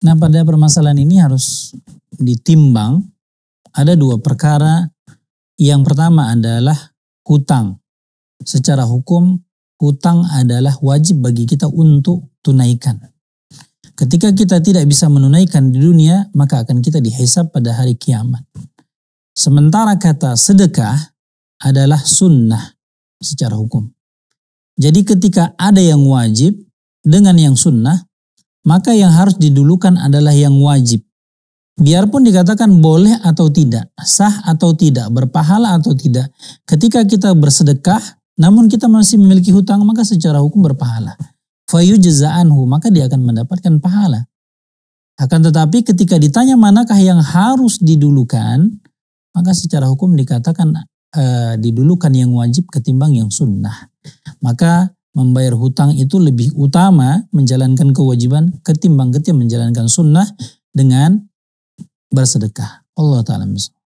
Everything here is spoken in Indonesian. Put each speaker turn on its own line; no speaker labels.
Nah pada permasalahan ini harus ditimbang ada dua perkara. Yang pertama adalah hutang. Secara hukum hutang adalah wajib bagi kita untuk tunaikan. Ketika kita tidak bisa menunaikan di dunia, maka akan kita dihisap pada hari kiamat. Sementara kata sedekah adalah sunnah secara hukum. Jadi ketika ada yang wajib dengan yang sunnah, maka yang harus didulukan adalah yang wajib. Biarpun dikatakan boleh atau tidak, sah atau tidak, berpahala atau tidak, ketika kita bersedekah, namun kita masih memiliki hutang, maka secara hukum berpahala. Fayu jazaanhu, maka dia akan mendapatkan pahala. Akan tetapi ketika ditanya manakah yang harus didulukan, maka secara hukum dikatakan e, didulukan yang wajib ketimbang yang sunnah. Maka membayar hutang itu lebih utama menjalankan kewajiban ketimbang ketimbang menjalankan sunnah dengan bersedekah. Allah Ta'ala misalnya.